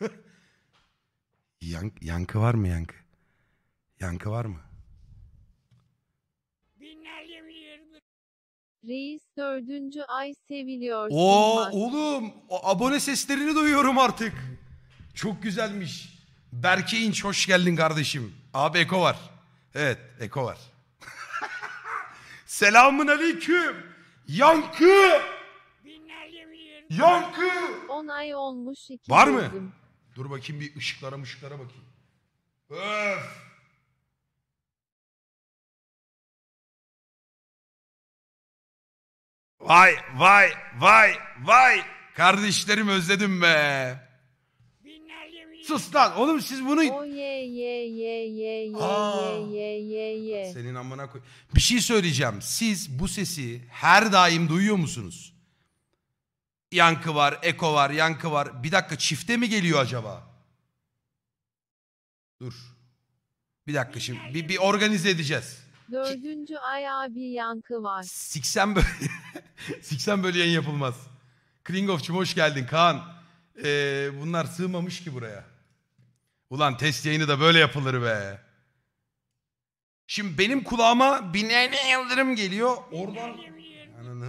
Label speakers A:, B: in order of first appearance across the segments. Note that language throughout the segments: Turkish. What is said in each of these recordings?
A: Yank, yankı var mı yankı? Yankı var
B: mı?
C: Reis dördüncü ay seviliyorsun. Oo bak.
B: oğlum abone seslerini duyuyorum artık. Çok güzelmiş. Berke İnç hoş geldin kardeşim. Abi Eko var. Evet Eko var. Selamun aleyküm. Yankı. Yankı.
C: 10 ay olmuş iki Var mı? bölüm.
A: Dur bakayım bir ışıklara ışıklara bakayım.
C: Öf!
A: Vay vay vay vay! Kardeşlerim özledim be.
C: Sus lan oğlum siz bunu...
B: senin amına koy... Bir şey söyleyeceğim. Siz bu sesi her daim duyuyor musunuz? yankı var, eko var, yankı var. Bir dakika çifte mi geliyor acaba? Dur. Bir dakika şimdi bir, bir organize edeceğiz.
C: Dördüncü ay abi yankı var.
B: 80 böl 80 böyle yayın yapılmaz. Kringofçum hoş geldin Kaan. Ee, bunlar sığmamış ki buraya. Ulan test yayını da böyle yapılır be. Şimdi benim kulağıma binlerce yıldırım geliyor. Oradan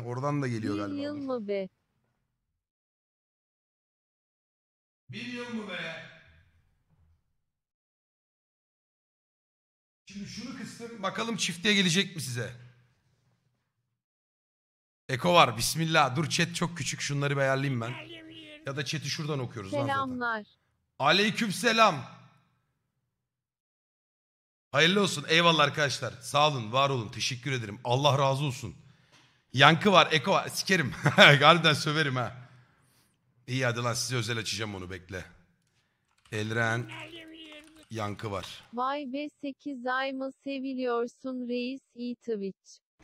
A: oradan da geliyor Bir galiba. yıl mı be? Bir yıl mı be? Şimdi şunu kıstım. Bakalım çiftliğe gelecek mi size?
B: Eko var. Bismillah. Dur chat çok küçük. Şunları bir ayarlayayım ben. Ya da chat'i şuradan okuyoruz.
C: Selamlar.
B: Aleyküm selam. Hayırlı olsun. Eyvallah arkadaşlar. Sağ olun, var olun. Teşekkür ederim. Allah razı olsun. Yankı var, eko var. Sikerim. Harbiden söverim ha. İyi hadi lan size özel açacağım onu bekle. Elren yankı var.
C: Vay be 8 ay mı seviliyorsun reis Itoviç?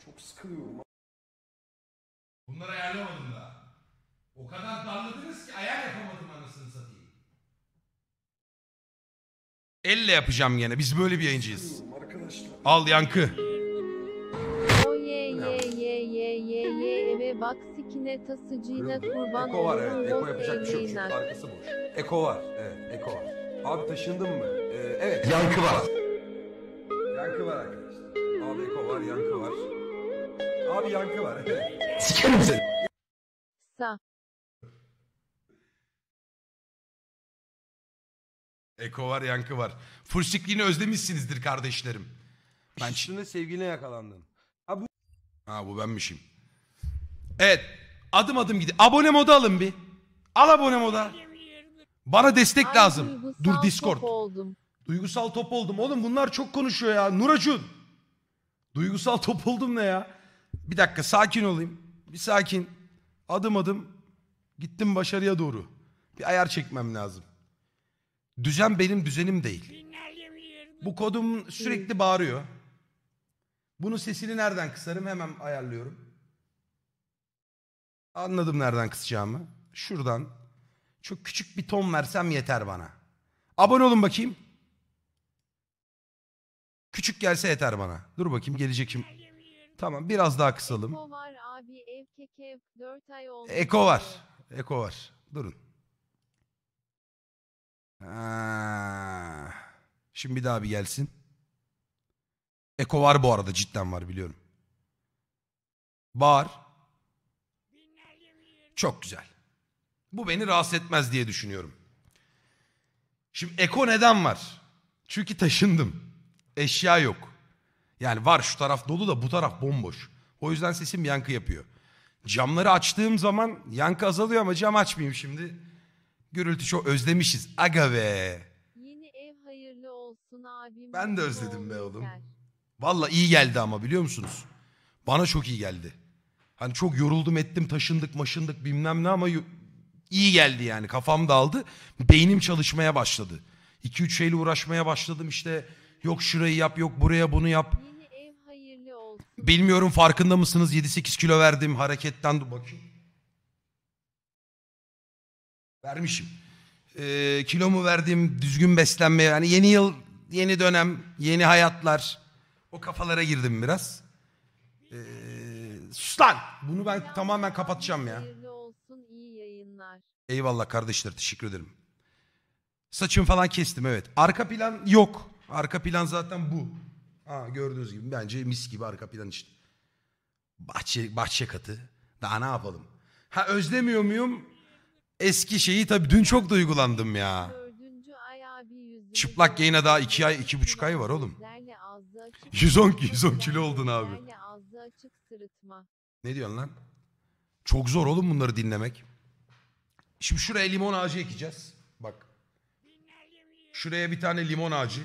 C: Çok sıkılıyorum.
B: Bunları ayarlamadım da. O kadar darladınız ki ayar yapamadım anasını satayım. Elle yapacağım gene. Biz böyle bir yayıncıyız. Al yankı
C: ye ye ye eve bak sikine tasıcığına kurban Eko var evet. Eko yapacak bir şey yok çünkü arkası boş.
B: Eko var. Evet Eko var. Abi taşındın mı? Ee, evet. Yankı var.
A: Yankı var arkadaşlar. Abi Eko var, yankı var. Abi yankı var. Evet.
C: Sikerim seni. Sa.
A: Eko var, yankı var. Full özlemişsinizdir kardeşlerim.
B: Ben şimdi sevgiline yakalandım. Ha bu benmişim. Evet. Adım adım gidi Abone modu alın bir. Al abone moda. Bana destek Ay, lazım. Dur Discord. Top oldum. Duygusal top oldum. Oğlum bunlar çok konuşuyor ya. Nuracun. Duygusal top oldum ne ya? Bir dakika sakin olayım. Bir sakin. Adım adım gittim başarıya doğru. Bir ayar çekmem lazım. Düzen benim düzenim değil. Bu kodum sürekli bağırıyor. Bunu sesini nereden kısarım hemen ayarlıyorum. Anladım nereden kısacağımı. Şuradan çok küçük bir ton versem yeter bana. Abone olun bakayım. Küçük gelse yeter bana. Dur bakayım gelecek şimdi. Tamam biraz daha kısalım. Eko var abi ev kek ev. 4 ay oldu. Eko var. Eko var. Durun. Ha. Şimdi daha bir gelsin. Eko var bu arada cidden var biliyorum. Bağır. Çok güzel. Bu beni rahatsız etmez diye düşünüyorum. Şimdi eko neden var? Çünkü taşındım. Eşya yok. Yani var şu taraf dolu da bu taraf bomboş. O yüzden sesim yankı yapıyor. Camları açtığım zaman yankı azalıyor ama cam açmayayım şimdi. Gürültü çok özlemişiz. Aga be. Yeni ev hayırlı olsun abim. Ben de özledim be oğlum. Gel. Valla iyi geldi ama biliyor musunuz? Bana çok iyi geldi. Hani çok yoruldum ettim taşındık maşındık bilmem ne ama iyi geldi yani kafam dağıldı. Beynim çalışmaya başladı. 2-3 şeyle uğraşmaya başladım işte yok şurayı yap yok buraya bunu yap. Yeni ev hayırlı Bilmiyorum farkında mısınız 7-8 kilo verdim hareketten bakayım. Vermişim. Ee, kilomu verdim düzgün beslenmeye yani yeni yıl yeni dönem yeni hayatlar o kafalara girdim biraz. Ee, sus Bunu ben tamamen kapatacağım ya. olsun iyi yayınlar. Eyvallah kardeşler teşekkür ederim. Saçım falan kestim evet. Arka plan yok. Arka plan zaten bu. Ha, gördüğünüz gibi bence mis gibi arka plan işte. Bahçe, bahçe katı. Daha ne yapalım? Ha özlemiyor muyum? Eski şeyi tabii dün çok duygulandım ya. Çıplak yayına daha iki ay, iki buçuk ay var oğlum ağzı açık 110 110 kilo oldun abi.
C: Yerle ağzı açık
B: sırıtma. Ne diyorsun lan? Çok zor oğlum bunları dinlemek. Şimdi şuraya limon ağacı ekeceğiz. Bak. Şuraya bir tane limon ağacı.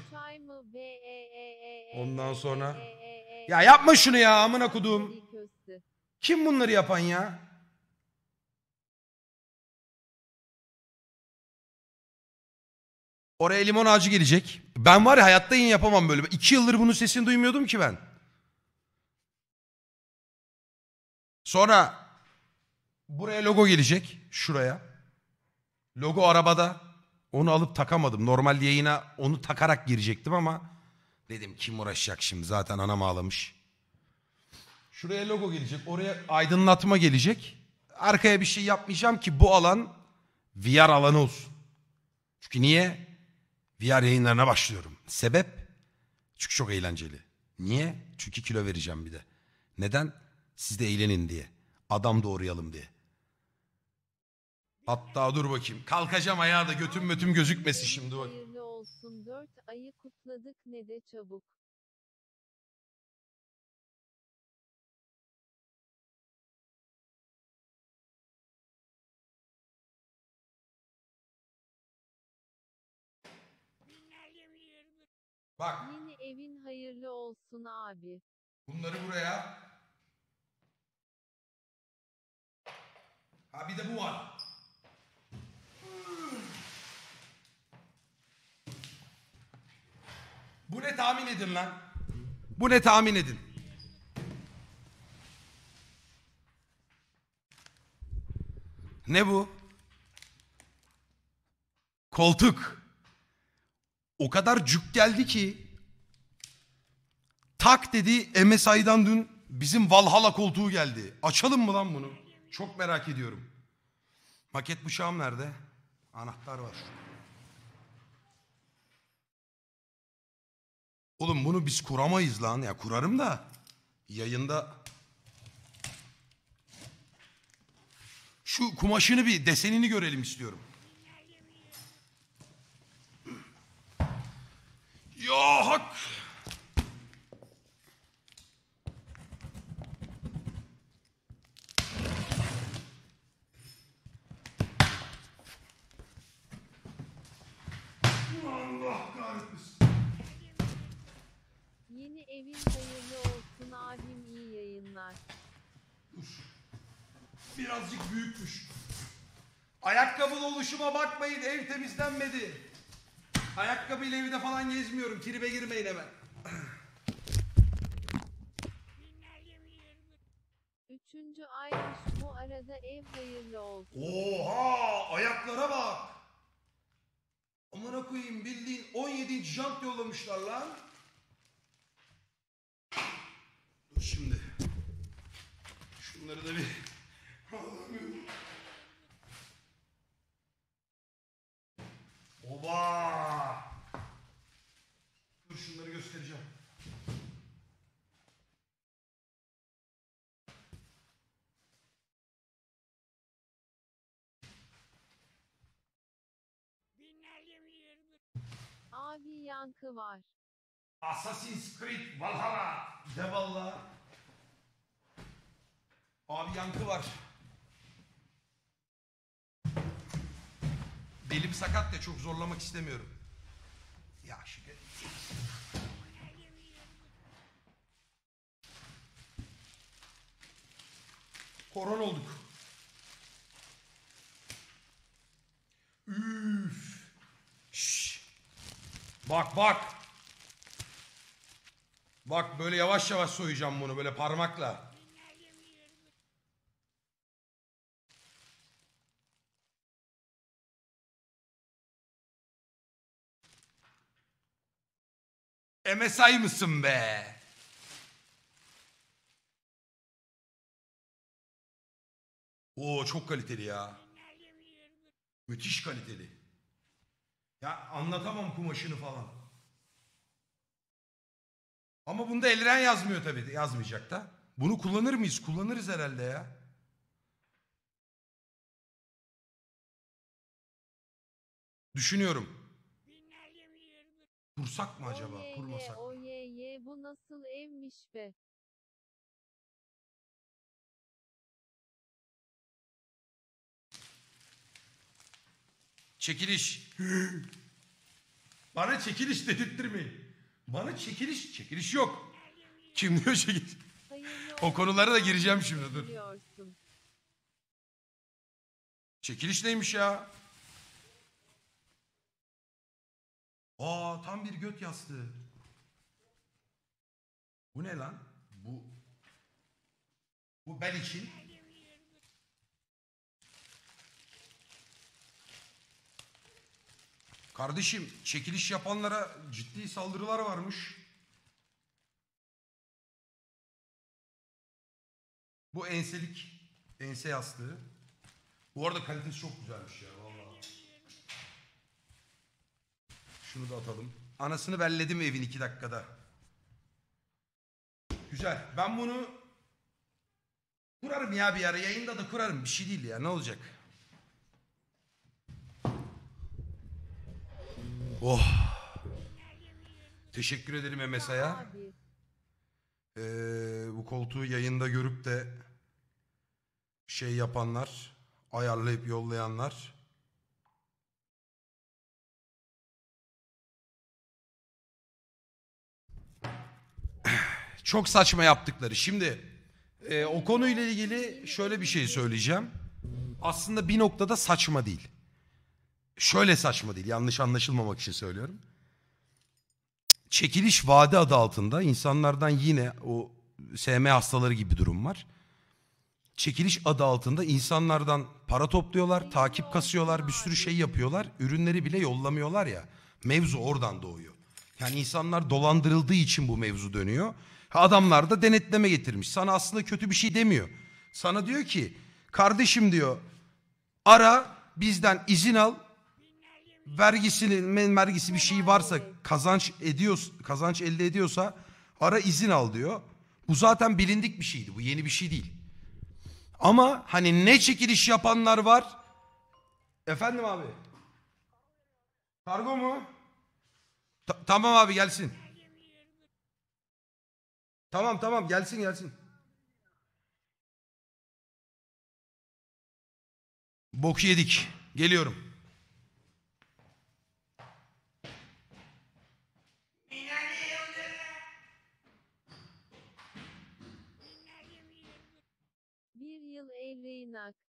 B: E, e, e,
A: Ondan sonra- Ya yapma şunu ya amına kuduğum. Kim bunları yapan ya? Oraya limon ağacı gelecek. Ben var ya hayatta yayın yapamam böyle. İki yıldır bunun
B: sesini duymuyordum ki ben. Sonra buraya logo gelecek. Şuraya. Logo arabada. Onu alıp takamadım. Normal yayına onu takarak girecektim ama dedim kim uğraşacak şimdi zaten anam ağlamış. Şuraya logo gelecek. Oraya aydınlatma gelecek. Arkaya bir şey yapmayacağım ki bu alan VR alanı olsun. Çünkü niye? VR yayınlarına başlıyorum. Sebep? Çünkü çok eğlenceli. Niye? Çünkü kilo vereceğim bir de. Neden? Siz de eğlenin diye. Adam doğrayalım diye. Hatta dur bakayım. Kalkacağım ayağa da götüm mötüm gözükmesi
A: şimdi Hayırlı
C: olsun dört ayı kutladık ne de çabuk. Bak. Yeni evin hayırlı olsun abi.
A: Bunları buraya.
B: Ha bir de bu var. Bu ne tahmin edin lan? Bu ne tahmin edin? Ne bu? Koltuk o kadar cük geldi ki tak dedi MSI'dan dün bizim Valhalla koltuğu geldi. Açalım mı lan bunu? Çok merak ediyorum. Maket bıçağım nerede? Anahtar var. Oğlum bunu biz kuramayız lan. Ya kurarım da yayında şu kumaşını bir desenini görelim istiyorum.
D: Yok. hak. Allah
B: kahretmesin. Yeni evin hayırlı olsun abim iyi yayınlar. Dur. Birazcık büyükmüş. Ayakkabılı oluşuma bakmayın ev temizlenmedi. Ayakkabıyla evde falan gezmiyorum. Tribe girmeyin hemen.
C: 3. aymış bu arada ev hayırlı olsun. Oha!
B: Ayaklara bak! Aman okuyayım bildiğin 17. jump yollamışlar lan. Dur şimdi. Şunları da bir... Allah'ım
A: Oba! Dur şunları göstereceğim.
C: Abi yankı var.
A: Assassin's Creed
B: Valhalla. De valla. Abi yankı var. Belim sakat ya çok zorlamak istemiyorum. Ya şimdi... Koron olduk. Üf. Şş. Bak bak. Bak böyle yavaş yavaş soyacağım bunu böyle parmakla.
A: MSI mısın be? Oo çok kaliteli ya. Müthiş kaliteli.
B: Ya anlatamam kumaşını falan.
A: Ama bunda Elren yazmıyor tabii. Yazmayacak da. Bunu kullanır mıyız? Kullanırız herhalde ya. Düşünüyorum. Kursak mı acaba? Oye, Kurmasak mı?
C: Oye ye bu nasıl evmiş be?
A: Çekiliş.
B: Bana çekiliş dedirttirmeyin. Bana çekiliş, çekiliş yok. Kim diyor çekiliş?
C: o konulara da gireceğim şimdi dur.
B: Çekiliş neymiş ya? Aa tam bir göt yastığı. Bu ne lan? Bu bu ben için. Kardeşim çekiliş yapanlara ciddi saldırılar varmış.
A: Bu enselik, ense yastığı. Bu arada kalitesi çok güzelmiş ya.
B: Şunu da atalım. Anasını belledim evin iki dakikada. Güzel. Ben bunu kurarım ya bir ara. Yayında da kurarım. Bir şey değil ya. Ne olacak? Oh. Teşekkür ederim MSA'ya. Ee, bu koltuğu yayında görüp de
A: şey yapanlar, ayarlayıp yollayanlar. çok saçma yaptıkları. Şimdi e, o konuyla ilgili şöyle bir şey
B: söyleyeceğim. Aslında bir noktada saçma değil. Şöyle saçma değil yanlış anlaşılmamak için söylüyorum. Çekiliş vade adı altında insanlardan yine o SM hastaları gibi durum var. Çekiliş adı altında insanlardan para topluyorlar, takip kasıyorlar, bir sürü şey yapıyorlar. Ürünleri bile yollamıyorlar ya. Mevzu oradan doğuyor. Yani insanlar dolandırıldığı için bu mevzu dönüyor. Adamlar da denetleme getirmiş. Sana aslında kötü bir şey demiyor. Sana diyor ki kardeşim diyor ara bizden izin al vergisini vergisi bir şey varsa kazanç ediyor kazanç elde ediyorsa ara izin al diyor. Bu zaten bilindik bir şeydi. Bu yeni bir şey değil. Ama hani ne çekiliş yapanlar var? Efendim abi. Kargo mu? tamam abi gelsin.
A: Tamam tamam gelsin gelsin. Boku yedik. Geliyorum.
C: Bir yıl evleyin ak.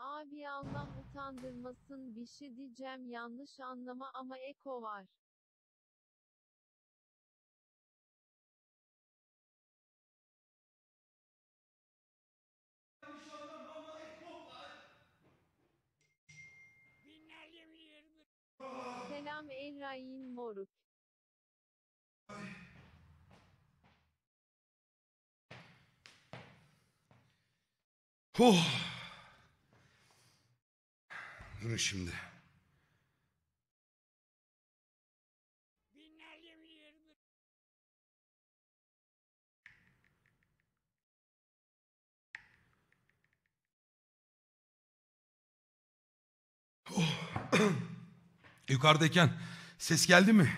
C: Abi Allah utandırmasın bir şey diyeceğim yanlış anlama ama eko var. Selam Errayin Moruk.
A: Huh. Dur şimdi. Oh. Yukarıdayken ses geldi mi?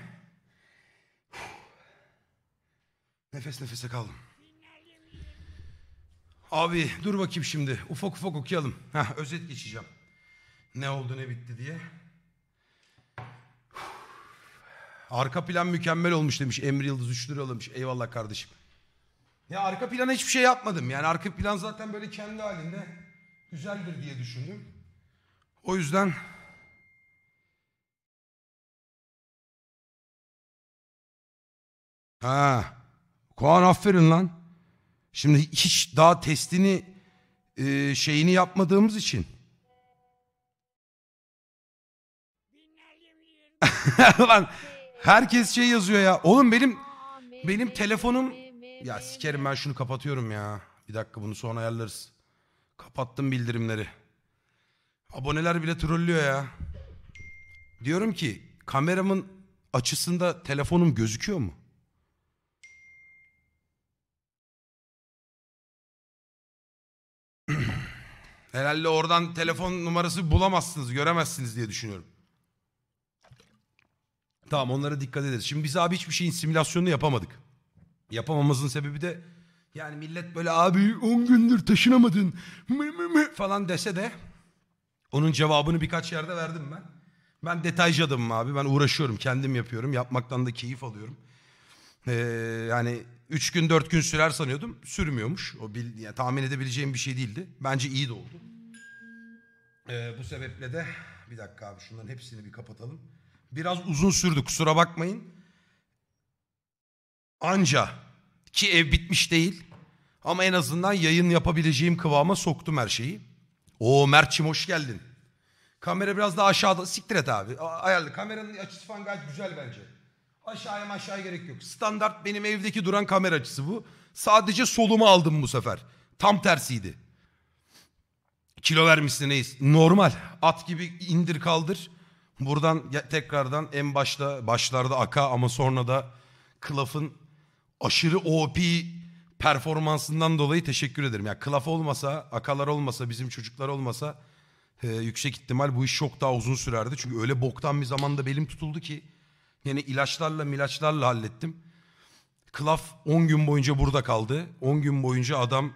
B: Nefes nefese kaldım. Abi dur bakayım şimdi. Ufak ufak okuyalım. Heh, özet geçeceğim. Ne oldu ne bitti diye. Arka plan mükemmel olmuş demiş. Emre Yıldız 3 lira almış. Eyvallah kardeşim. Ya arka plana hiçbir şey yapmadım. Yani arka
A: plan zaten böyle kendi halinde güzeldir diye düşündüm. O yüzden Ha. Koan aferin lan. Şimdi hiç daha
B: testini e, şeyini yapmadığımız için Lan herkes şey yazıyor ya. Oğlum benim benim telefonum ya sikerim ben şunu kapatıyorum ya. Bir dakika bunu sonra ayarlarız. Kapattım bildirimleri. Aboneler bile trollüyor ya. Diyorum ki kameramın açısında telefonum gözüküyor mu? Herhalde oradan telefon numarası bulamazsınız, göremezsiniz diye düşünüyorum. Tamam onlara dikkat ederiz. Şimdi biz abi hiçbir şeyin simülasyonunu yapamadık. Yapamamızın sebebi de yani millet böyle abi 10 gündür taşınamadın mı mı mı falan dese de onun cevabını birkaç yerde verdim ben. Ben detaycı adamım abi. Ben uğraşıyorum. Kendim yapıyorum. Yapmaktan da keyif alıyorum. Ee, yani 3 gün 4 gün sürer sanıyordum. Sürmüyormuş. O bil, yani tahmin edebileceğim bir şey değildi. Bence iyi de oldu. Ee, bu sebeple de bir dakika abi şunların hepsini bir kapatalım. Biraz uzun sürdü kusura bakmayın. Anca ki ev bitmiş değil ama en azından yayın yapabileceğim kıvama soktum her şeyi. Oo Mert'çim hoş geldin. Kamera biraz daha aşağıda. Siktir et abi. Ayarlı. Kameranın açısı falan gayet güzel bence. Aşağıya aşağıya gerek yok. Standart benim evdeki duran kamera açısı bu. Sadece solumu aldım bu sefer. Tam tersiydi. Kilo vermişsin reis. Normal. At gibi indir kaldır. Buradan tekrardan en başta başlarda Aka ama sonra da Klaf'ın aşırı OP performansından dolayı teşekkür ederim. Ya yani Klaf olmasa, Akalar olmasa, bizim çocuklar olmasa e, yüksek ihtimal bu iş çok daha uzun sürerdi. Çünkü öyle boktan bir zamanda belim tutuldu ki yani ilaçlarla milaçlarla hallettim. Klaf 10 gün boyunca burada kaldı. 10 gün boyunca adam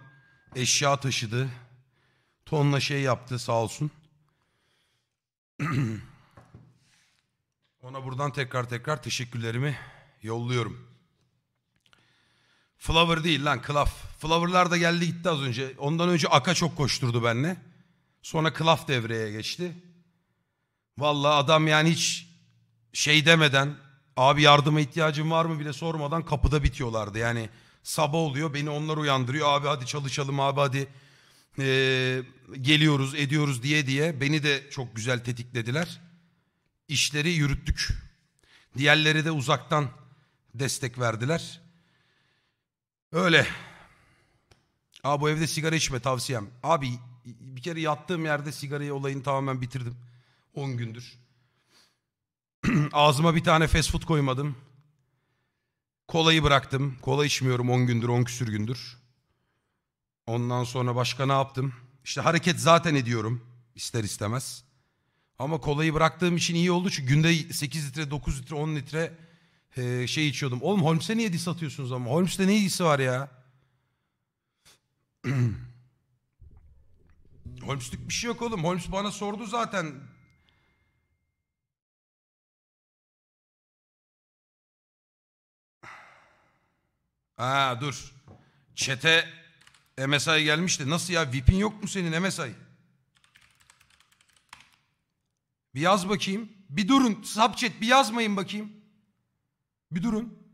B: eşya taşıdı. Tonla şey yaptı sağ olsun. Ona buradan tekrar tekrar teşekkürlerimi yolluyorum. Flower değil lan Klaf. Flower'lar da geldi gitti az önce. Ondan önce Aka çok koşturdu benle. Sonra Klaf devreye geçti. Vallahi adam yani hiç şey demeden abi yardıma ihtiyacın var mı bile sormadan kapıda bitiyorlardı. Yani sabah oluyor beni onlar uyandırıyor. Abi hadi çalışalım abi hadi ee, geliyoruz ediyoruz diye diye beni de çok güzel tetiklediler işleri yürüttük. Diğerleri de uzaktan destek verdiler. Öyle. Aa bu evde sigara içme tavsiyem. Abi bir kere yattığım yerde sigarayı olayını tamamen bitirdim. 10 gündür. Ağzıma bir tane fast food koymadım. Kolayı bıraktım. Kola içmiyorum 10 gündür 10 küsür gündür. Ondan sonra başka ne yaptım? İşte hareket zaten ediyorum ister istemez. Ama kolayı bıraktığım için iyi oldu. Çünkü günde 8 litre, 9 litre, 10 litre e, şey içiyordum. Oğlum Holmes'e niye diss atıyorsunuz ama? Holmes'te ne ilgisi var ya?
A: Holmes'lük bir şey yok oğlum. Holmes bana sordu zaten. Aa dur. Çete MSI
B: gelmişti. Nasıl ya? VIP'in yok mu senin MSI? Bir yaz bakayım. Bir durun. Subchat bir yazmayın bakayım. Bir durun.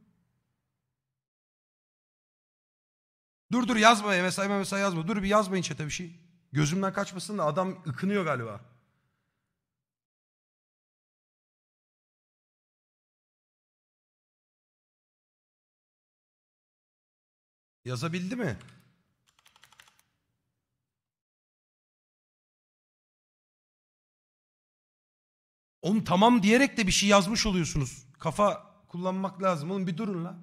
B: Dur dur yazma. MSI MSI yazma.
A: Dur bir yazmayın çete bir şey. Gözümden kaçmasın da adam ıkınıyor galiba. Yazabildi mi? Oğlum tamam diyerek de bir şey yazmış oluyorsunuz. Kafa kullanmak lazım. Oğlum bir durun la.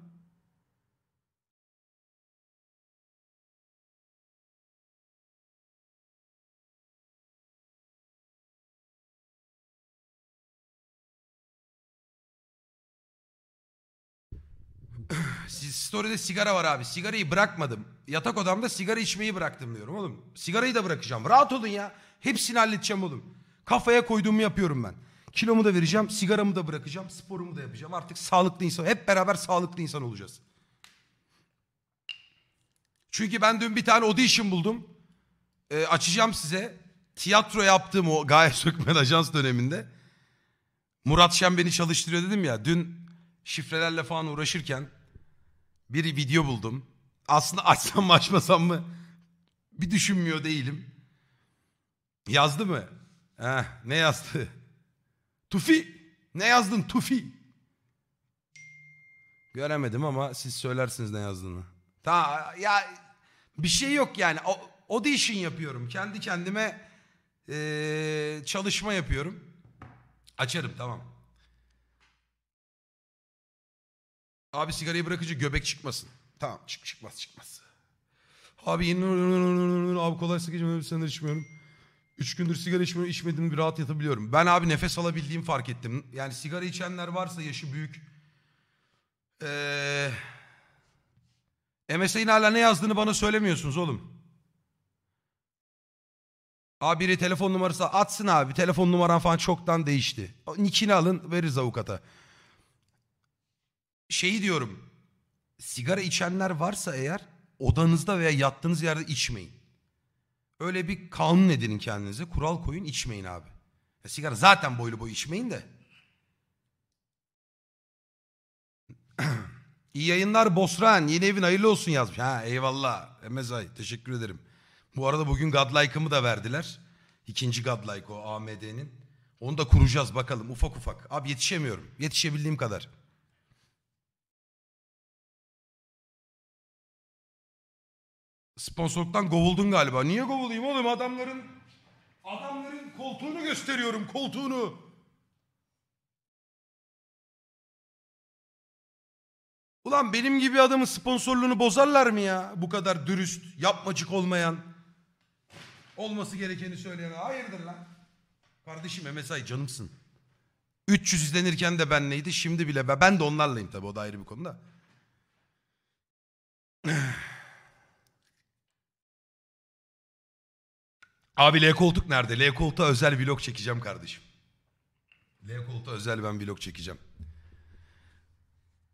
A: Story'de sigara var abi. Sigarayı bırakmadım. Yatak odamda sigara içmeyi bıraktım
B: diyorum oğlum. Sigarayı da bırakacağım. Rahat olun ya. Hepsini halledeceğim oğlum. Kafaya koyduğumu yapıyorum ben. Kilomu da vereceğim, sigaramı da bırakacağım, sporumu da yapacağım. Artık sağlıklı insan, hep beraber sağlıklı insan olacağız. Çünkü ben dün bir tane audition buldum. E, açacağım size. Tiyatro yaptığım o Gaye Sökmen Ajans döneminde. Murat Şen beni çalıştırıyor dedim ya. Dün şifrelerle falan uğraşırken bir video buldum. Aslında açsam mı açmasam mı bir düşünmüyor değilim. Yazdı mı? Heh, ne yazdı? Tufi. Ne yazdın Tufi? Göremedim ama siz söylersiniz ne yazdığını. Ta ya bir şey yok yani. O, audition yapıyorum. Kendi kendime ee, çalışma yapıyorum. Açarım tamam. Abi sigarayı bırakıcı göbek çıkmasın. Tamam çık çıkmaz çıkmaz. Abi yeni abi kolay sıkıcı sen de içmiyorum. Üç gündür sigara içmiyorum, içmediğimi bir rahat yatabiliyorum. Ben abi nefes alabildiğimi fark ettim. Yani sigara içenler varsa yaşı büyük. Ee, MSI'nin hala ne yazdığını bana söylemiyorsunuz oğlum. Abi biri telefon numarası atsın abi. Telefon numaran falan çoktan değişti. Nikini alın veririz avukata. Şeyi diyorum. Sigara içenler varsa eğer odanızda veya yattığınız yerde içmeyin. Öyle bir kanun edinin kendinize. Kural koyun içmeyin abi. E, sigara zaten boylu boy içmeyin de. İyi yayınlar Bosran. Yeni evin hayırlı olsun yazmış. Ha eyvallah. Emezay teşekkür ederim. Bu arada bugün God da verdiler. İkinci God o AMD'nin. Onu
A: da kuracağız bakalım ufak ufak. Abi yetişemiyorum. Yetişebildiğim kadar. Sponsorluktan kovuldun galiba. Niye kovulayım oğlum adamların adamların koltuğunu gösteriyorum koltuğunu. Ulan benim gibi adamın sponsorluğunu bozarlar mı ya? Bu kadar dürüst, yapmacık olmayan,
B: olması gerekeni söyleyen hayırdır lan? Kardeşim MSI canımsın. 300 izlenirken de ben neydi şimdi bile ben, de onlarlayım tabii o da ayrı bir konuda. Abi L koltuk nerede? L koltuğa özel vlog çekeceğim kardeşim. L koltuğa özel ben vlog çekeceğim.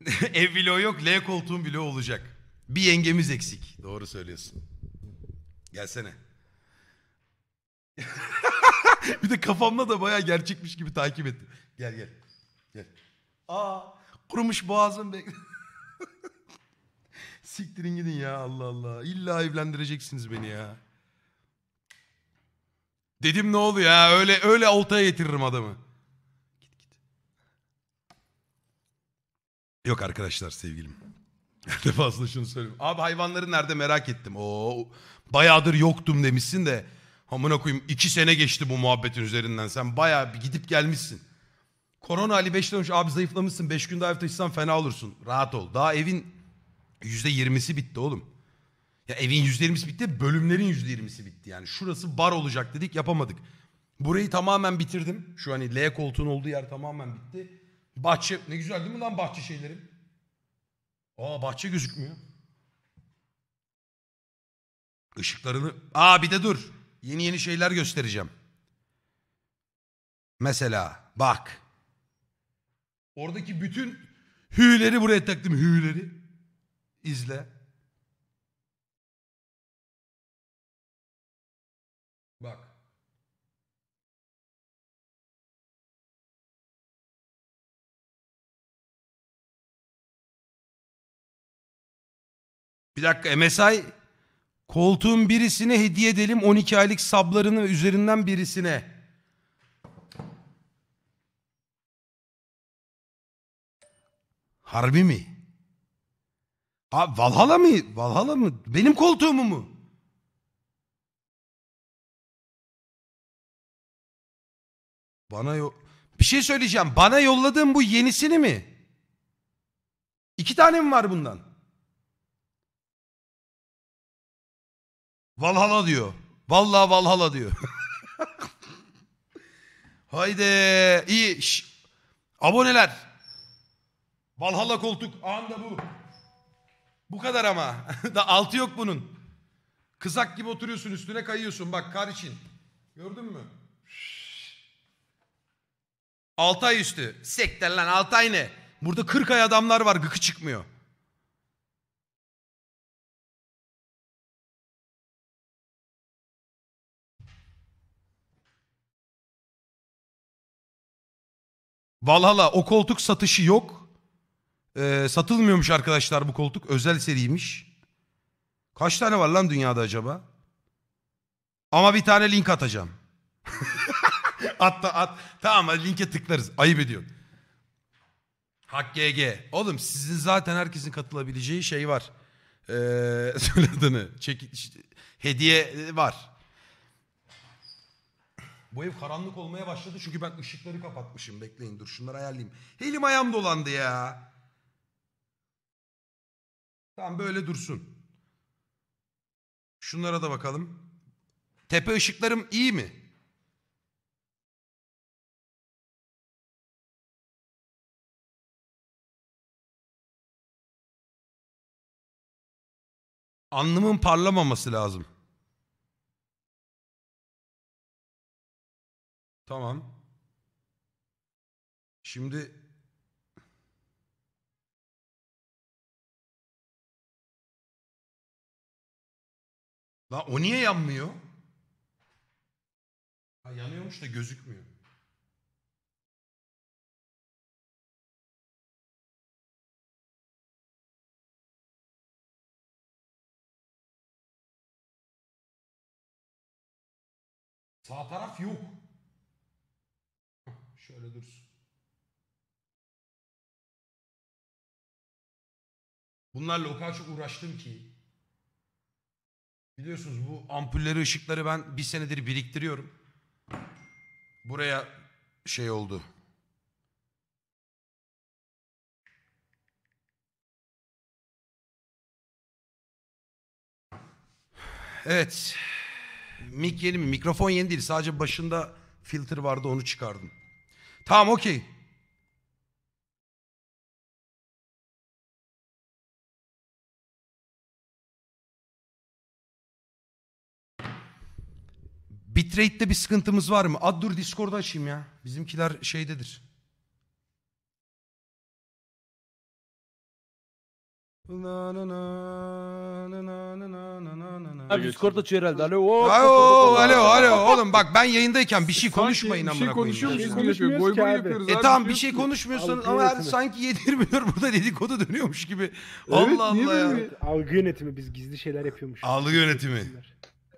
B: Ev vlogu yok, L koltuğun vlogu olacak. Bir yengemiz eksik. Doğru söylüyorsun. Gelsene. bir de kafamla da baya gerçekmiş gibi takip ettim. Gel gel. Gel. Aa, kurumuş boğazım be. Siktirin gidin ya Allah Allah. İlla evlendireceksiniz beni ya. Dedim ne oldu ya öyle öyle oltaya getiririm adamı. Git git. Yok arkadaşlar sevgilim. Nerede fazla şunu söyleyeyim. Abi hayvanları nerede merak ettim. Oo bayağıdır yoktum demişsin de. Amına koyayım iki sene geçti bu muhabbetin üzerinden. Sen bayağı bir gidip gelmişsin. Korona Ali 5 olmuş. Abi zayıflamışsın. Beş gün daha ev taşısan fena olursun. Rahat ol. Daha evin yüzde yirmisi bitti oğlum. Ya evin %20'si bitti, bölümlerin %20'si bitti. Yani şurası bar olacak dedik, yapamadık. Burayı tamamen bitirdim. Şu hani L koltuğun olduğu yer tamamen bitti. Bahçe, ne güzel değil mi lan bahçe şeylerim? Aa bahçe gözükmüyor. Işıklarını... Aa bir de dur. Yeni yeni şeyler göstereceğim.
A: Mesela
B: bak. Oradaki bütün hüyleri buraya taktım
A: hüyleri. İzle. Bir dakika MSI koltuğun birisine
B: hediye edelim 12 aylık sablarını üzerinden birisine. Harbi mi?
A: Ha, Valhalla mı? Valhalla mı? Benim koltuğumu mu? Bana yo bir şey söyleyeceğim. Bana yolladığın bu yenisini mi? İki
B: tane mi var bundan? Valhalla diyor. Vallahi Valhalla diyor. Haydi iyi. Şş. Aboneler. Valhalla koltuk anında bu. Bu kadar ama. da altı yok bunun. Kızak gibi oturuyorsun üstüne kayıyorsun bak kar için. Gördün mü?
A: 6 ay üstü. Sekten lan 6 ay ne? Burada kırk ay adamlar var gıkı çıkmıyor. Valhalla o koltuk satışı yok. Ee, satılmıyormuş
B: arkadaşlar bu koltuk. Özel seriymiş. Kaç tane var lan dünyada acaba? Ama bir tane link atacağım. at da at. Tamam linke tıklarız. Ayıp ediyor. Hak GG. Oğlum sizin zaten herkesin katılabileceği şey var. Ee, söylediğini. Çek, hediye var. Bu ev karanlık olmaya başladı çünkü ben ışıkları kapatmışım. Bekleyin dur şunları ayarlayayım. Elim ayağım dolandı ya. Tamam böyle dursun. Şunlara da bakalım.
A: Tepe ışıklarım iyi mi? Anlamın parlamaması lazım. Tamam. Şimdi La o niye yanmıyor? Ha, yanıyormuş da gözükmüyor. Sağ taraf yok. Şöyle dursun. Bunlarla o kadar çok uğraştım ki. Biliyorsunuz bu
B: ampulleri, ışıkları ben bir senedir biriktiriyorum. Buraya şey
A: oldu. Evet.
B: Mik yeni mi? Mikrofon yeni değil. Sadece başında filtre vardı onu çıkardım.
A: Tamam okey. Bitrate'de bir sıkıntımız var mı? Ad dur Discord'u açayım ya. Bizimkiler
B: şeydedir. Abi Discord açıyor herhalde. Alo. hop, hop, Alo alo alo oğlum bak ben yayındayken bir şey konuşmayın şey amına koyayım. ya. konuşuyormuşuz gibi Boy Konuşmuyoruz boy E tamam bir şey konuşmuyorsun ama yönetimi. sanki yedirmiyor burada dedikodu dönüyormuş gibi. Evet, Allah Allah ya. böyle? Algı yönetimi biz gizli şeyler yapıyormuş. Algı yönetimi.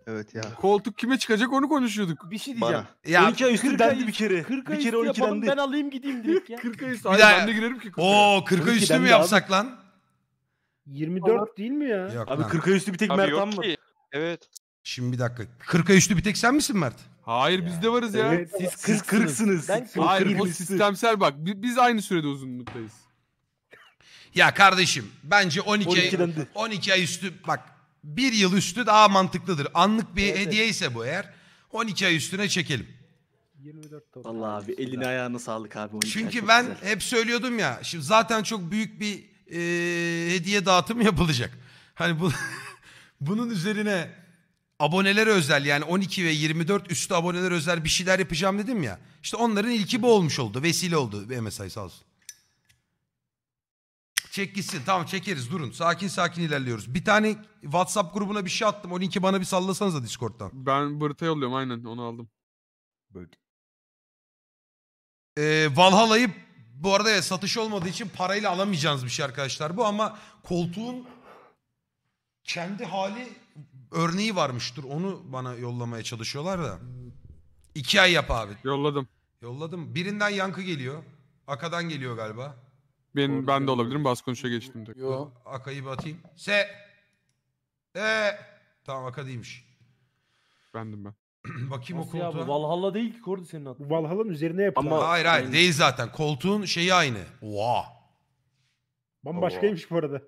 B: Evet ya.
D: Koltuk kime çıkacak onu konuşuyorduk. Bir şey diyeceğim. Bana. Ya 12 ay üstü dendi bir kere. 40 bir kere 12 dendi. ben alayım gideyim direkt ya. 40 ayısı. Hayır daha- ben de girerim ki 40 o üstü mü yapsak
B: lan? 24 Olur.
D: değil mi ya? Yok Abi lan. 40'a üstü bir tek Abi Mert yok Anbal.
B: ki. Evet. Şimdi bir dakika. 40'a üstü bir tek sen misin Mert? Hayır biz de varız ya. Evet, Siz Siz 40'sınız. Ben kırk- Hayır o sistemsel bak. Biz aynı sürede uzunluktayız. Ya kardeşim bence 12 ay, 12 ay üstü bak bir yıl üstü daha mantıklıdır. Anlık bir Evet, hediye ise bu eğer 12 ay üstüne çekelim.
A: 24 Vallahi abi eline
D: ayağına sağlık abi. 12 Çünkü ben güzel.
B: hep söylüyordum ya şimdi zaten çok büyük bir e, hediye dağıtımı yapılacak. Hani bu, bunun üzerine abonelere özel yani 12 ve 24 üstü aboneler özel bir şeyler yapacağım dedim ya. İşte onların ilki bu olmuş oldu. Vesile oldu MSI sağ olsun. Çek gitsin. Tamam çekeriz durun. Sakin sakin ilerliyoruz. Bir tane WhatsApp grubuna bir şey attım. O linki bana bir da Discord'dan. Ben Bırt'a yolluyorum aynen onu aldım. Ee, Valhalla'yı bu arada evet, satış olmadığı için parayla alamayacağınız bir şey arkadaşlar bu ama koltuğun kendi hali örneği varmıştır. Onu bana yollamaya çalışıyorlar da. İki ay yap abi. Yolladım. Yolladım. Birinden yankı geliyor. Aka'dan geliyor galiba.
D: Ben, Doğru. ben de olabilirim. Bas konuşa geçtim.
B: Tekrar. Aka'yı bir atayım. Se. E. Tamam Aka değilmiş. Bendim ben. Bakayım Nasıl o ya koltuğa. bu Valhalla değil ki Kordi senin adın. Bu Valhalla'nın üzerine yapılan. Ama- Hayır hayır değil zaten. Koltuğun şeyi aynı. Vaa. Bambaşkaymış bu
D: arada.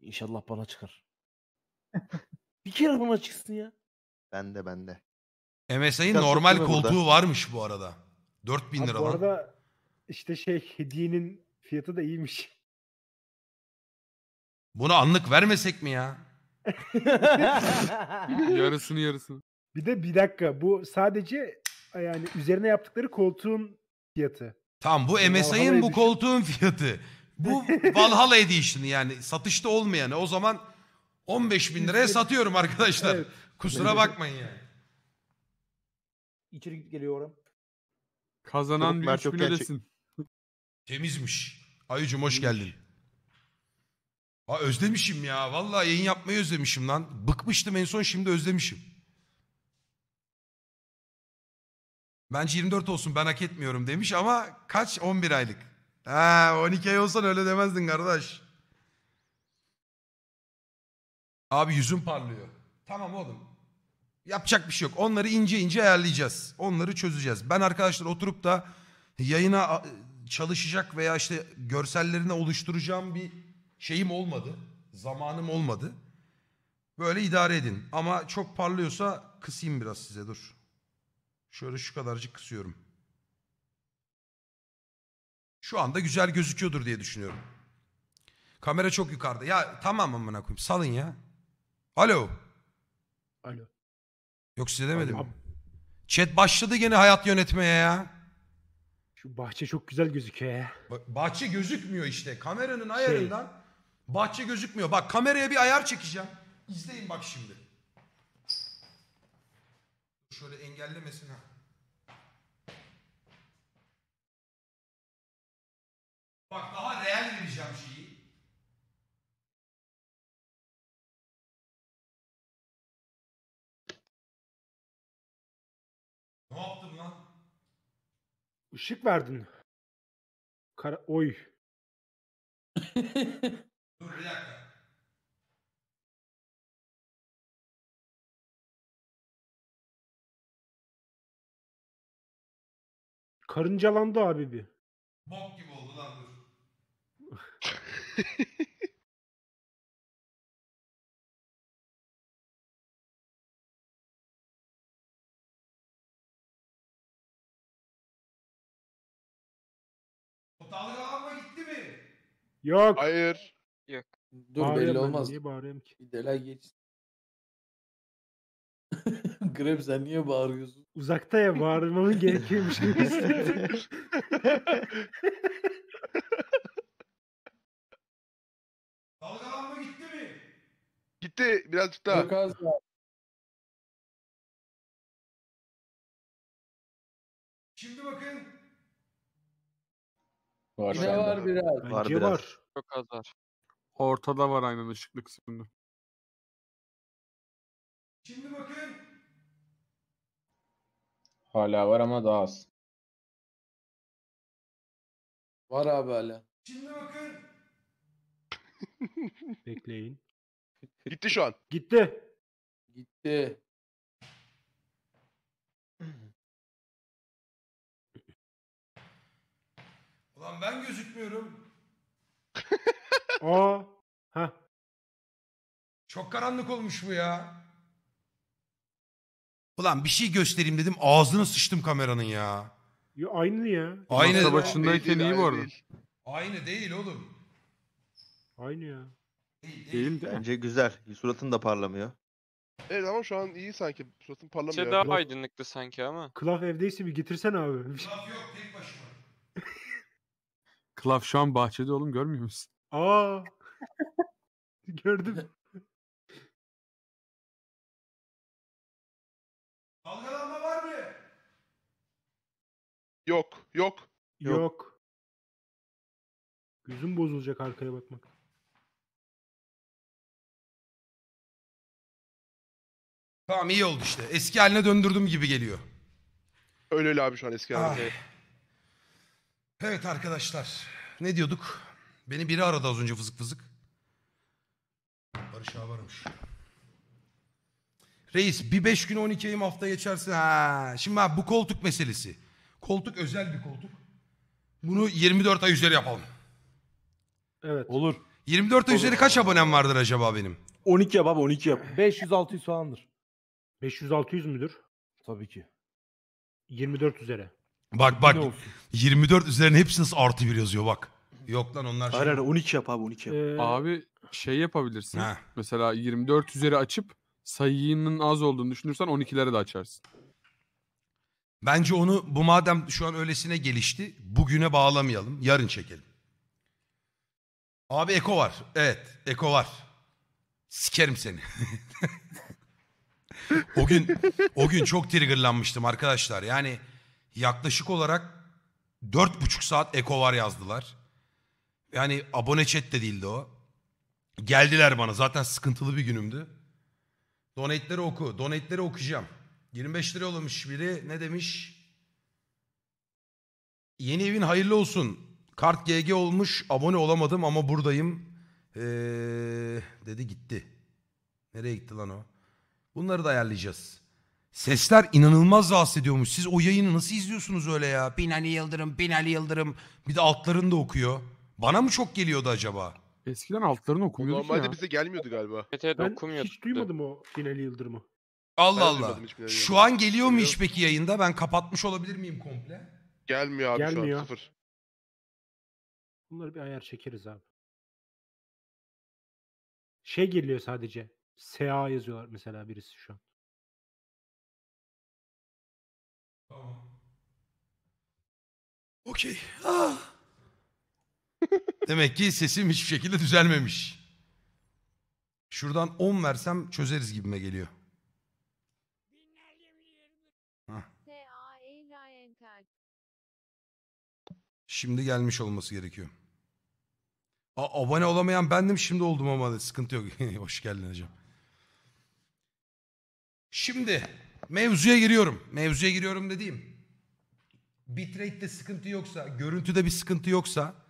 A: İnşallah bana çıkar. bir kere bana çıksın ya.
C: Bende bende.
A: MSI'nin normal çok değil koltuğu varmış bu
B: arada. 4000 Abi lira bu arada işte şey hediyenin fiyatı da iyiymiş. Bunu anlık vermesek mi ya? yarısını yarısını. Bir de bir dakika bu sadece e, yani üzerine yaptıkları koltuğun fiyatı. Tam bu MSI'ın bu koltuğun fiyatı. Bu Valhalla Edition yani satışta olmayanı. O zaman 15 bin liraya satıyorum arkadaşlar. Evet. Kusura bakmayın yani. İçeri geliyorum. Kazanan bir Mert 3 bin ödesin. Temizmiş. Ayıcım hoş geldin. Ha özlemişim ya. Vallahi yayın yapmayı özlemişim lan. Bıkmıştım en son şimdi özlemişim. Bence 24 olsun ben hak etmiyorum demiş ama kaç? 11 aylık. Ha 12 ay olsan öyle demezdin kardeş. Abi yüzüm parlıyor. Tamam oğlum. Yapacak bir şey yok. Onları ince ince ayarlayacağız. Onları çözeceğiz. Ben arkadaşlar oturup da yayına çalışacak veya işte görsellerini oluşturacağım bir şeyim olmadı. Zamanım olmadı. Böyle idare edin. Ama çok parlıyorsa kısayım biraz size dur. Şöyle şu kadarcık kısıyorum. Şu anda güzel gözüküyordur diye düşünüyorum. Kamera çok yukarıda. Ya tamam amına koyayım. Salın ya. Alo. Alo. Yok size demedim. Alo. Chat başladı gene hayat yönetmeye ya. Şu bahçe çok güzel gözüküyor ya. Ba- bahçe gözükmüyor işte. Kameranın şey, ayarından Bahçe gözükmüyor. Bak kameraya bir ayar çekeceğim. İzleyin bak şimdi. Şöyle engellemesin ha.
A: Bak daha reel vereceğim şeyi. Ne yaptım lan? Işık verdin. Kara Oy. Dur bir dakika. Karıncalandı abi bir. Bok gibi oldu lan dur. O dalgalanma gitti mi? Yok. Hayır. Dur Bağırıyorum belli olmaz. Niye bağırıyorum ki? Bir delay geç.
D: Greb sen niye bağırıyorsun?
B: Uzakta ya bağırmanın gerekiyormuş
D: gibi hissettim.
A: Dalgalanma gitti mi? Gitti birazcık daha. Yok az daha. Şimdi bakın. Var Yine var biraz. Bence Var biraz. Çok az var.
D: Ortada var aynen ışıklık şimdi. Şimdi
A: bakın. Hala var ama daha az. Var abi hala. Şimdi bakın. Bekleyin. Gitti şu an. Gitti. Gitti. Ulan ben gözükmüyorum. O. Ha.
B: Çok karanlık olmuş bu ya. Ulan bir şey göstereyim dedim. Ağzına sıçtım kameranın ya. Ya aynı ya. Aynı. Masa başındayken iyi bu arada. Aynı değil oğlum. Aynı ya. Değil, değil.
D: Bence güzel. Suratın da parlamıyor. Evet ama şu an iyi sanki. Suratın parlamıyor. Şey daha Klaf... aydınlıktı sanki ama. Klaf evdeyse bir getirsen abi.
A: Klaf yok tek başıma.
D: Klaf şu an bahçede oğlum görmüyor musun?
A: Aa. Gördüm. Dalgalanma var mı? Yok, yok. Yok. Gözüm bozulacak arkaya bakmak. Tamam iyi oldu işte. Eski haline döndürdüm gibi geliyor. Öyle öyle abi şu an
B: eski Ay. Ah. Evet arkadaşlar. Ne diyorduk? Beni biri aradı az önce fızık fızık. Barış abi aramış. Reis bir beş gün 12 Ekim hafta geçersin. Ha, şimdi ha, bu koltuk meselesi. Koltuk özel bir koltuk. Bunu 24 ay üzeri yapalım. Evet. Olur. 24 ay Olur. üzeri kaç abonem vardır acaba benim? 12 yap abi 12 yap. 500-600 falandır. 500-600 müdür? Tabii ki. 24 üzere. Bak bak. 24 üzerine hepsiniz artı bir yazıyor bak. Yok lan onlar Hayır şey. hayır
D: 12 yap abi 12 yap. Ee, Abi şey yapabilirsin. Ha. Mesela 24 üzeri açıp
B: sayının az olduğunu düşünürsen 12'lere de açarsın. Bence onu bu madem şu an öylesine gelişti bugüne bağlamayalım. Yarın çekelim. Abi Eko var. Evet Eko var. Sikerim seni. o gün o gün çok triggerlanmıştım arkadaşlar. Yani yaklaşık olarak dört buçuk saat Eko var yazdılar yani abone chat de değildi o. Geldiler bana zaten sıkıntılı bir günümdü. Donate'leri oku. Donate'leri okuyacağım. 25 lira olmuş biri ne demiş? Yeni evin hayırlı olsun. Kart GG olmuş abone olamadım ama buradayım. Ee, dedi gitti. Nereye gitti lan o? Bunları da ayarlayacağız. Sesler inanılmaz rahatsız ediyormuş. Siz o yayını nasıl izliyorsunuz öyle ya? Binali Yıldırım, Binali Yıldırım. Bir de altlarını da okuyor. Bana mı çok geliyordu acaba? Eskiden altlarını okumuyorduk Normalde ya. bize
D: gelmiyordu galiba. Evet evet Ben okumuyordu. hiç duymadım o finali
B: Yıldırım'ı. Allah Allah. Şu an geliyor mu iş peki yayında? Ben kapatmış olabilir miyim komple?
A: Gelmiyor abi şu Gelmiyor. an sıfır. Bunları bir ayar çekeriz abi. Şey geliyor sadece. SA yazıyorlar mesela birisi şu an. Tamam. Okey. Ah. Demek ki sesim
B: hiçbir şekilde düzelmemiş. Şuradan 10 versem çözeriz gibime geliyor. Şimdi gelmiş olması gerekiyor. A abone olamayan bendim şimdi oldum ama sıkıntı yok. Hoş geldin hocam. Şimdi mevzuya giriyorum. Mevzuya giriyorum dediğim. Bitrate'de sıkıntı yoksa, görüntüde bir sıkıntı yoksa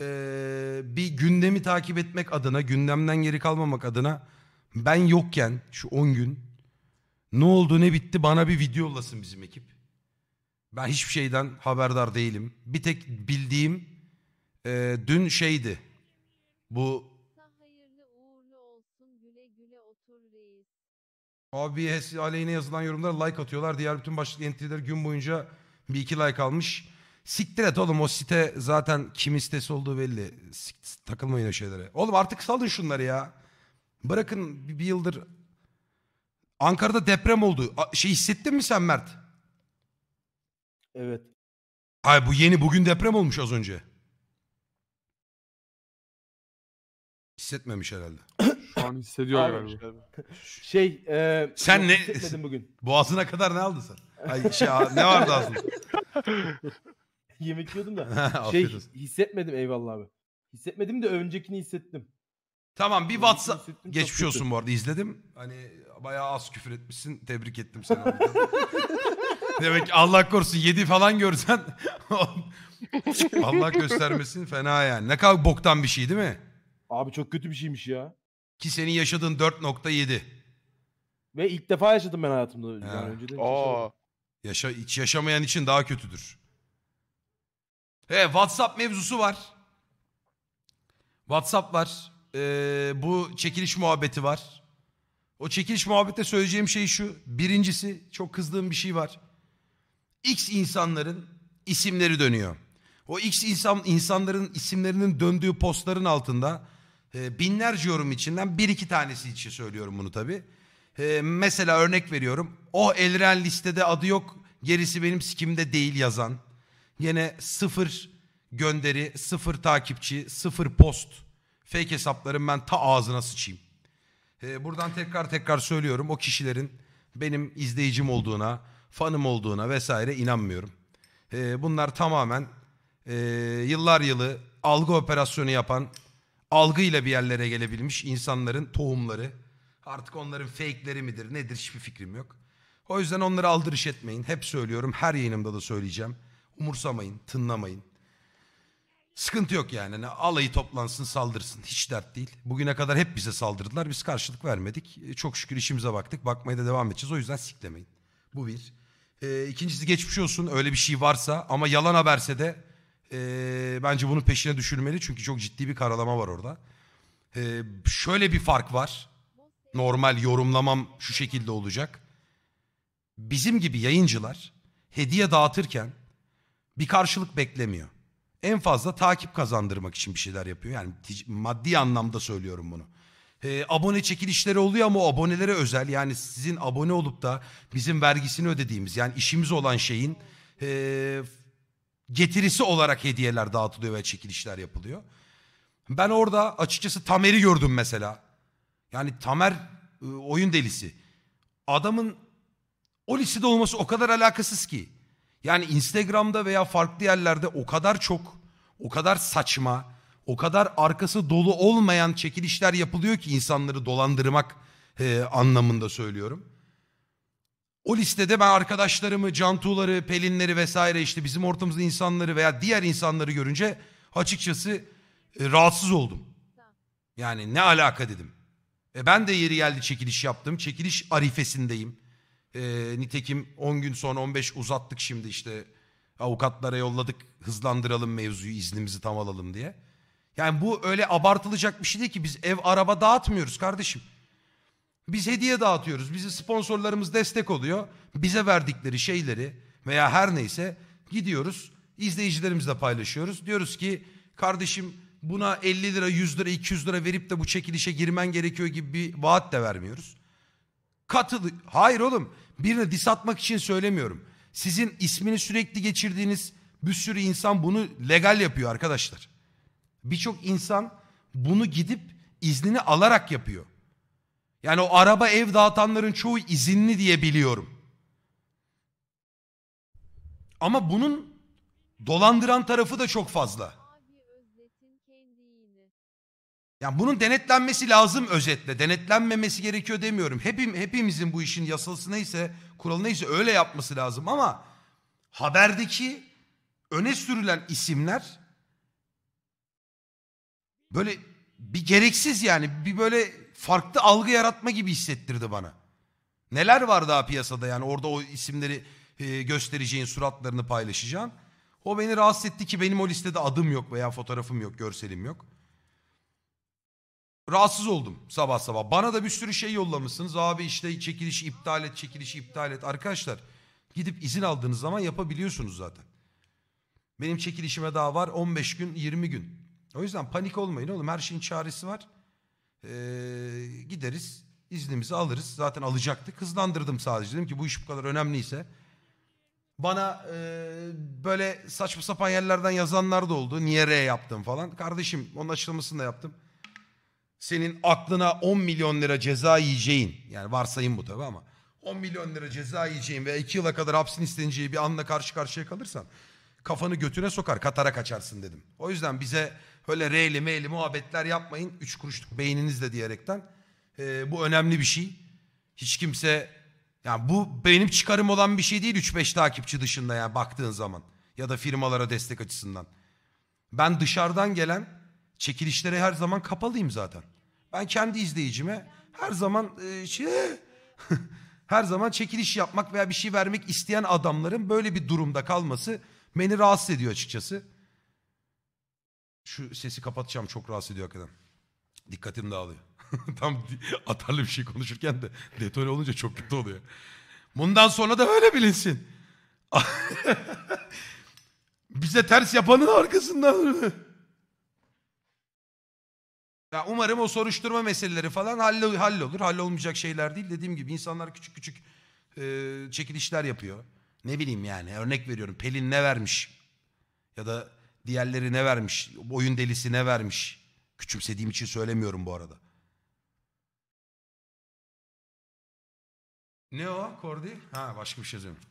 B: e, bir gündemi takip etmek adına, gündemden geri kalmamak adına ben yokken şu 10 gün ne oldu ne bitti bana bir video yollasın bizim ekip. Ben hiçbir şeyden haberdar değilim. Bir tek bildiğim e, dün şeydi. Bu Abi aleyhine yazılan yorumlara like atıyorlar. Diğer bütün başlık entry'ler gün boyunca bir iki like almış. Siktir et oğlum o site zaten kim sitesi olduğu belli. Sikt, takılmayın o şeylere. Oğlum artık salın şunları ya. Bırakın bir, bir yıldır. Ankara'da deprem oldu. A- Şey hissettin mi sen Mert? Evet. Ay bu yeni bugün deprem olmuş az önce. Hissetmemiş herhalde. Şu an hissediyor Abi, galiba. Şey, e, Sen ne- hissetmedim bugün. Boğazına kadar ne aldın sen? Ay şey, ne vardı ağzında? yemek yiyordum da şey hissetmedim eyvallah abi. Hissetmedim de öncekini hissettim. Tamam bir WhatsApp hissettim, geçmiş olsun bu arada izledim. Hani bayağı az küfür etmişsin. Tebrik ettim seni. Demek ki Allah korusun 7 falan görsen Allah göstermesin fena yani. Ne kadar boktan bir şey değil mi? Abi çok kötü bir şeymiş ya. Ki senin yaşadığın 4.7. Ve ilk defa yaşadım ben hayatımda. Yani He. önceden Aa. Yaşa, hiç yaşamayan için daha kötüdür. He, WhatsApp mevzusu var. WhatsApp var. Ee, bu çekiliş muhabbeti var. O çekiliş muhabbette söyleyeceğim şey şu. Birincisi çok kızdığım bir şey var. X insanların isimleri dönüyor. O X insan, insanların isimlerinin döndüğü postların altında e, binlerce yorum içinden bir iki tanesi için söylüyorum bunu tabii. E, mesela örnek veriyorum. O Elren listede adı yok gerisi benim sikimde değil yazan. Yine sıfır gönderi, sıfır takipçi, sıfır post. Fake hesapların ben ta ağzına sıçayım. Ee, buradan tekrar tekrar söylüyorum o kişilerin benim izleyicim olduğuna, fanım olduğuna vesaire inanmıyorum. Ee, bunlar tamamen e, yıllar yılı algı operasyonu yapan, algıyla bir yerlere gelebilmiş insanların tohumları. Artık onların fake'leri midir nedir hiçbir fikrim yok. O yüzden onları aldırış etmeyin. Hep söylüyorum her yayınımda da söyleyeceğim umursamayın, tınlamayın. Sıkıntı yok yani. Hani alayı toplansın, saldırsın. Hiç dert değil. Bugüne kadar hep bize saldırdılar. Biz karşılık vermedik. E, çok şükür işimize baktık. Bakmaya da devam edeceğiz. O yüzden siklemeyin. Bu bir. E, ikincisi geçmiş olsun. Öyle bir şey varsa ama yalan haberse de e, bence bunun peşine düşülmeli. Çünkü çok ciddi bir karalama var orada. E, şöyle bir fark var. Normal yorumlamam şu şekilde olacak. Bizim gibi yayıncılar hediye dağıtırken bir karşılık beklemiyor. En fazla takip kazandırmak için bir şeyler yapıyor. Yani maddi anlamda söylüyorum bunu. E, abone çekilişleri oluyor ama abonelere özel. Yani sizin abone olup da bizim vergisini ödediğimiz yani işimiz olan şeyin e, getirisi olarak hediyeler dağıtılıyor ve çekilişler yapılıyor. Ben orada açıkçası Tamer'i gördüm mesela. Yani Tamer e, oyun delisi. Adamın o lisede olması o kadar alakasız ki. Yani Instagram'da veya farklı yerlerde o kadar çok, o kadar saçma, o kadar arkası dolu olmayan çekilişler yapılıyor ki insanları dolandırmak e, anlamında söylüyorum. O listede ben arkadaşlarımı, Cantu'ları, Pelin'leri vesaire işte bizim ortamızda insanları veya diğer insanları görünce açıkçası e, rahatsız oldum. Yani ne alaka dedim. E ben de yeri geldi çekiliş yaptım. Çekiliş arifesindeyim. E, nitekim 10 gün sonra 15 uzattık şimdi işte avukatlara yolladık hızlandıralım mevzuyu iznimizi tam alalım diye. Yani bu öyle abartılacak bir şey değil ki biz ev araba dağıtmıyoruz kardeşim. Biz hediye dağıtıyoruz. Bizi sponsorlarımız destek oluyor. Bize verdikleri şeyleri veya her neyse gidiyoruz. izleyicilerimizle paylaşıyoruz. Diyoruz ki kardeşim buna 50 lira 100 lira 200 lira verip de bu çekilişe girmen gerekiyor gibi bir vaat de vermiyoruz. Katıl Hayır oğlum. Birine dis atmak için söylemiyorum. Sizin ismini sürekli geçirdiğiniz bir sürü insan bunu legal yapıyor arkadaşlar. Birçok insan bunu gidip iznini alarak yapıyor. Yani o araba ev dağıtanların çoğu izinli diye biliyorum. Ama bunun dolandıran tarafı da çok fazla. Yani bunun denetlenmesi lazım özetle. Denetlenmemesi gerekiyor demiyorum. Hepim, hepimizin bu işin yasası neyse, kuralı neyse öyle yapması lazım ama haberdeki öne sürülen isimler böyle bir gereksiz yani bir böyle farklı algı yaratma gibi hissettirdi bana. Neler var daha piyasada yani orada o isimleri e, göstereceğin, suratlarını paylaşacaksın. O beni rahatsız etti ki benim o listede adım yok veya fotoğrafım yok, görselim yok rahatsız oldum sabah sabah. Bana da bir sürü şey yollamışsınız. Abi işte çekilişi iptal et, çekilişi iptal et. Arkadaşlar gidip izin aldığınız zaman yapabiliyorsunuz zaten. Benim çekilişime daha var 15 gün 20 gün. O yüzden panik olmayın oğlum her şeyin çaresi var. Ee, gideriz iznimizi alırız. Zaten alacaktık hızlandırdım sadece dedim ki bu iş bu kadar önemliyse. Bana e, böyle saçma sapan yerlerden yazanlar da oldu. Niye R yaptım falan. Kardeşim onun açıklamasını da yaptım senin aklına 10 milyon lira ceza yiyeceğin yani varsayın bu tabi ama 10 milyon lira ceza yiyeceğin ve 2 yıla kadar hapsin isteneceği bir anla karşı karşıya kalırsan kafanı götüne sokar katara kaçarsın dedim. O yüzden bize öyle reyli meyli muhabbetler yapmayın 3 kuruşluk beyninizle diyerekten e, bu önemli bir şey. Hiç kimse yani bu benim çıkarım olan bir şey değil 3-5 takipçi dışında yani baktığın zaman ya da firmalara destek açısından. Ben dışarıdan gelen çekilişlere her zaman kapalıyım zaten. Ben kendi izleyicime her zaman e, şey her zaman çekiliş yapmak veya bir şey vermek isteyen adamların böyle bir durumda kalması beni rahatsız ediyor açıkçası. Şu sesi kapatacağım çok rahatsız ediyor hakikaten. Dikkatim dağılıyor. Tam atarlı bir şey konuşurken de detone olunca çok kötü oluyor. Bundan sonra da öyle bilinsin. Bize ters yapanın arkasından. Ya umarım o soruşturma meseleleri falan hall, hall olur. Hall olmayacak şeyler değil. Dediğim gibi insanlar küçük küçük e, çekilişler yapıyor. Ne bileyim yani örnek veriyorum. Pelin ne vermiş? Ya da diğerleri ne vermiş? Oyun delisi ne vermiş? Küçümsediğim için söylemiyorum bu arada. Ne o Kordi? Ha başka bir şey söylüyorum.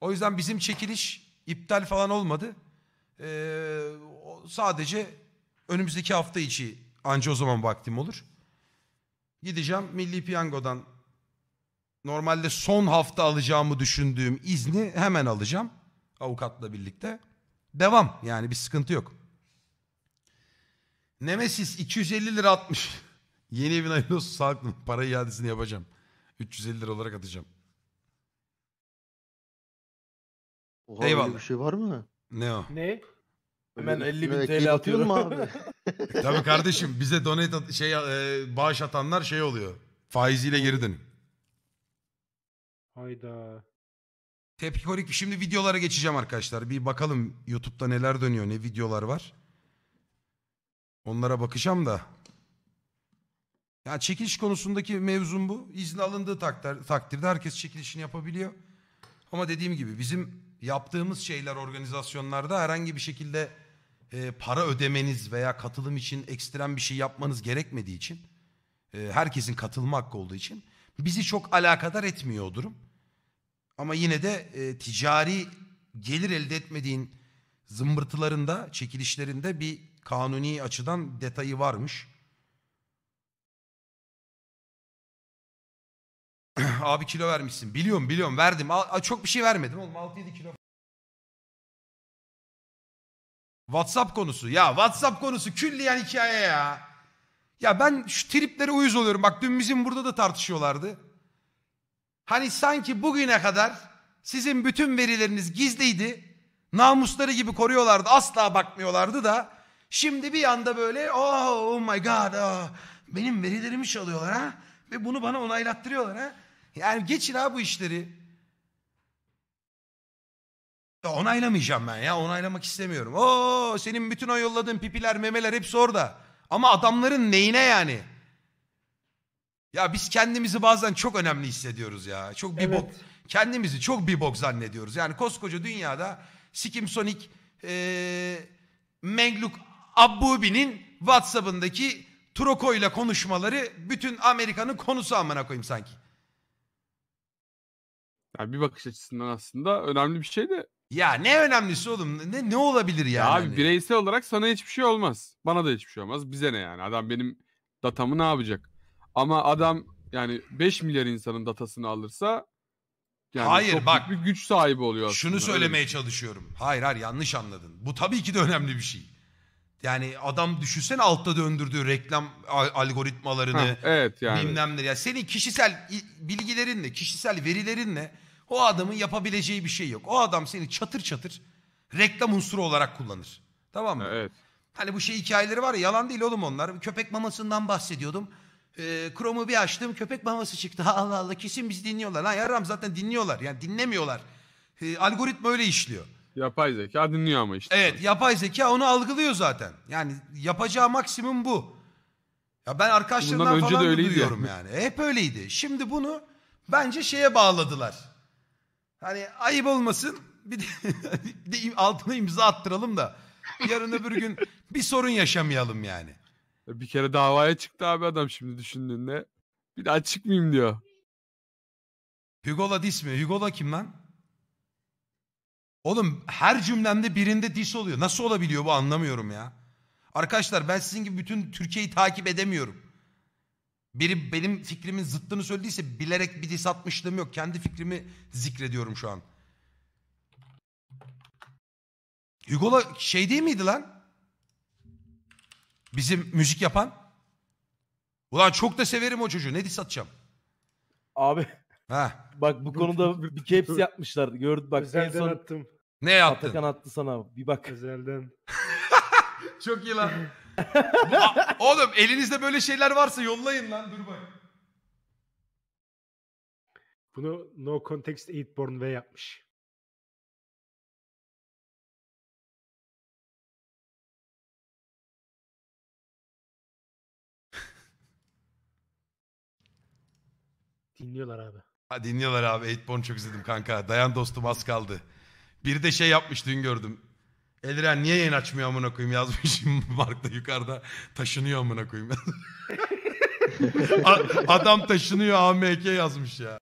B: O yüzden bizim çekiliş iptal falan olmadı. Ee, sadece Önümüzdeki hafta içi anca o zaman vaktim olur. Gideceğim Milli Piyango'dan normalde son hafta alacağımı düşündüğüm izni hemen alacağım. Avukatla birlikte. Devam yani bir sıkıntı yok. Nemesis 250 lira atmış. Yeni evin hayırlı olsun sağlık mı? Para iadesini yapacağım. 350 lira olarak atacağım. Oha, öyle Eyvallah. Bir
D: şey var mı?
B: Ne o?
A: Ne? Hemen 50 bin TL
B: atıyorum. mu abi? Tabii kardeşim bize donate şey e, bağış atanlar şey oluyor. Faiziyle geri dönüyor. Hayda. Tepkikolik şimdi videolara geçeceğim arkadaşlar. Bir bakalım YouTube'da neler dönüyor, ne videolar var. Onlara bakacağım da. Ya çekiliş konusundaki mevzum bu. İzin alındığı takdir, takdirde herkes çekilişini yapabiliyor. Ama dediğim gibi bizim yaptığımız şeyler organizasyonlarda herhangi bir şekilde e, para ödemeniz veya katılım için ekstrem bir şey yapmanız gerekmediği için e, herkesin katılma hakkı olduğu için bizi çok alakadar etmiyor o durum. Ama yine de e, ticari gelir elde etmediğin zımbırtılarında, çekilişlerinde bir kanuni açıdan detayı varmış.
A: Abi kilo vermişsin. Biliyorum biliyorum verdim. Al, çok bir şey vermedim oğlum 6-7 kilo WhatsApp konusu. Ya
B: WhatsApp konusu külliyen hikaye ya. Ya ben şu triplere uyuz oluyorum. Bak dün bizim burada da tartışıyorlardı. Hani sanki bugüne kadar sizin bütün verileriniz gizliydi. Namusları gibi koruyorlardı. Asla bakmıyorlardı da. Şimdi bir anda böyle oh, oh my god oh, benim verilerimi çalıyorlar ha. Ve bunu bana onaylattırıyorlar ha. Yani geçin ha bu işleri. Ya onaylamayacağım ben ya onaylamak istemiyorum. Oo senin bütün o yolladığın pipiler memeler hepsi orada. Ama adamların neyine yani? Ya biz kendimizi bazen çok önemli hissediyoruz ya. Çok bir bok. Evet. Kendimizi çok bir bok zannediyoruz. Yani koskoca dünyada Sikim Sonic ee, Mengluk Abbubi'nin Whatsapp'ındaki Troko ile konuşmaları bütün Amerika'nın konusu amına koyayım sanki.
D: Yani bir bakış açısından aslında önemli bir şey de ya ne önemlisi oğlum? Ne ne olabilir yani? Ya abi hani? bireysel olarak sana hiçbir şey olmaz. Bana da hiçbir şey olmaz. Bize ne yani? Adam benim datamı ne yapacak? Ama adam yani 5 milyar insanın datasını alırsa yani hayır çok bak bir güç sahibi oluyor
B: aslında. Şunu söylemeye şey. çalışıyorum. Hayır hayır yanlış anladın. Bu tabii ki de önemli bir şey. Yani adam düşünsen altta döndürdüğü reklam algoritmalarını ha, evet yani. bilmem ne. Yani senin kişisel bilgilerinle, kişisel verilerinle o adamın yapabileceği bir şey yok. O adam seni çatır çatır reklam unsuru olarak kullanır. Tamam mı? Evet. Hani bu şey hikayeleri var ya yalan değil oğlum onlar. Köpek mamasından bahsediyordum. Ee, bir açtım köpek maması çıktı. Allah Allah kesin bizi dinliyorlar. Lan yaram zaten dinliyorlar. Yani dinlemiyorlar. Ee, algoritma öyle işliyor. Yapay
D: zeka dinliyor ama
B: işte. Evet yapay zeka onu algılıyor zaten. Yani yapacağı maksimum bu. Ya ben arkadaşlarımdan önce falan de öyleydi. duyuyorum yani. Hep öyleydi. Şimdi bunu bence şeye bağladılar. Hani ayıp olmasın bir de, bir de altına imza attıralım da yarın öbür gün bir sorun yaşamayalım yani. Bir kere davaya çıktı abi adam şimdi düşündüğünde. Bir daha çıkmayayım diyor. Hugo la dis mi? Hugo la kim lan? Oğlum her cümlemde birinde dis oluyor. Nasıl olabiliyor bu anlamıyorum ya. Arkadaşlar ben sizin gibi bütün Türkiye'yi takip edemiyorum. Biri benim fikrimin zıttını söylediyse bilerek bir diss atmışlığım yok. Kendi fikrimi zikrediyorum şu an. Hugo'la şey değil miydi lan? Bizim müzik yapan. Ulan çok da severim o çocuğu. Ne diss atacağım? Abi. Ha. Bak bu konuda bir caps yapmışlar. Gördün bak. Özelden en son... attım. Ne yaptın? Atakan attı sana. Bir bak. Özelden. çok iyi lan. oğlum elinizde böyle şeyler varsa yollayın lan dur bak.
A: Bunu No Context Eightborn V yapmış.
B: Dinliyorlar abi. Ha dinliyorlar abi. Eightborn çok izledim kanka. Dayan dostum az kaldı. Bir de şey yapmış dün gördüm. Eliren niye yayın açmıyor amına koyayım yazmışım Mark yukarıda taşınıyor amına koyayım. Adam
A: taşınıyor AMK yazmış ya.